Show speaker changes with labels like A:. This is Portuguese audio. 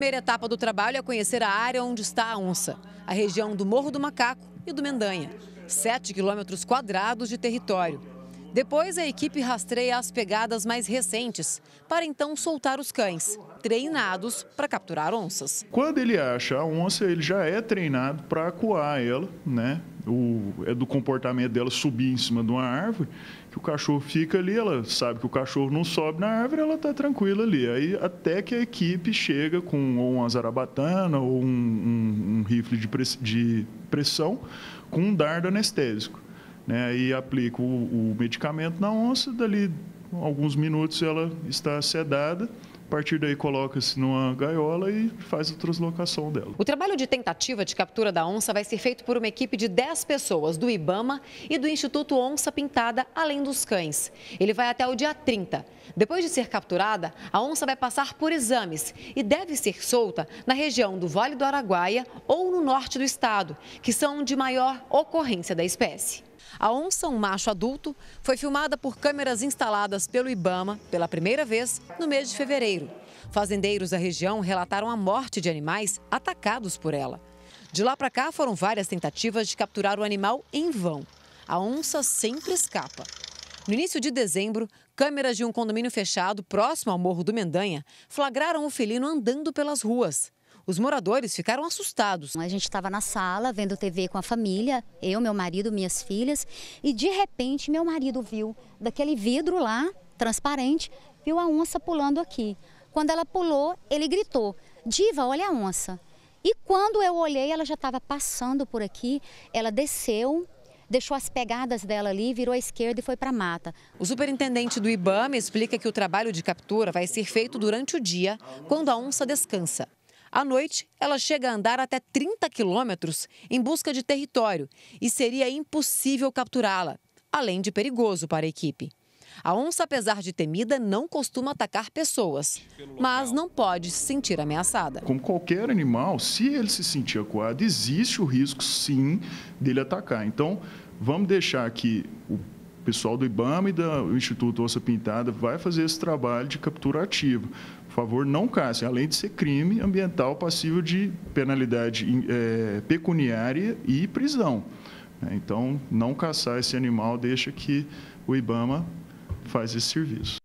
A: A primeira etapa do trabalho é conhecer a área onde está a onça, a região do Morro do Macaco e do Mendanha, 7 quilômetros quadrados de território. Depois, a equipe rastreia as pegadas mais recentes, para então soltar os cães, treinados para capturar onças.
B: Quando ele acha a onça, ele já é treinado para acuar ela, né? O, é do comportamento dela subir em cima de uma árvore, que o cachorro fica ali, ela sabe que o cachorro não sobe na árvore, ela está tranquila ali. Aí até que a equipe chega com ou uma zarabatana ou um, um, um rifle de, press, de pressão com um dardo anestésico né, e aplica o, o medicamento na onça, dali alguns minutos ela está sedada. A partir daí coloca-se numa gaiola e faz a translocação dela.
A: O trabalho de tentativa de captura da onça vai ser feito por uma equipe de 10 pessoas do IBAMA e do Instituto Onça Pintada, além dos cães. Ele vai até o dia 30. Depois de ser capturada, a onça vai passar por exames e deve ser solta na região do Vale do Araguaia ou no norte do estado, que são de maior ocorrência da espécie. A onça, um macho adulto, foi filmada por câmeras instaladas pelo Ibama pela primeira vez no mês de fevereiro. Fazendeiros da região relataram a morte de animais atacados por ela. De lá para cá foram várias tentativas de capturar o animal em vão. A onça sempre escapa. No início de dezembro, câmeras de um condomínio fechado próximo ao Morro do Mendanha flagraram o felino andando pelas
C: ruas. Os moradores ficaram assustados. A gente estava na sala vendo TV com a família, eu, meu marido, minhas filhas, e de repente meu marido viu daquele vidro lá, transparente, viu a onça pulando aqui. Quando ela pulou, ele gritou: Diva, olha a onça. E quando eu olhei, ela já estava passando por aqui, ela desceu, deixou as pegadas dela ali, virou à esquerda e foi para a mata. O superintendente do
A: IBAMA explica que o trabalho de captura vai ser feito durante o dia, quando a onça descansa. À noite, ela chega a andar até 30 quilômetros em busca de território e seria impossível capturá-la, além de perigoso para a equipe. A onça, apesar de temida, não costuma atacar pessoas, mas não pode se sentir ameaçada.
B: Como qualquer animal, se ele se sentir acuado, existe o risco, sim, dele atacar. Então, vamos deixar aqui o o pessoal do IBAMA e do Instituto Ossa Pintada vai fazer esse trabalho de captura ativa. Por favor, não caçem, além de ser crime ambiental passível de penalidade é, pecuniária e prisão. É, então, não caçar esse animal deixa que o IBAMA faz esse serviço.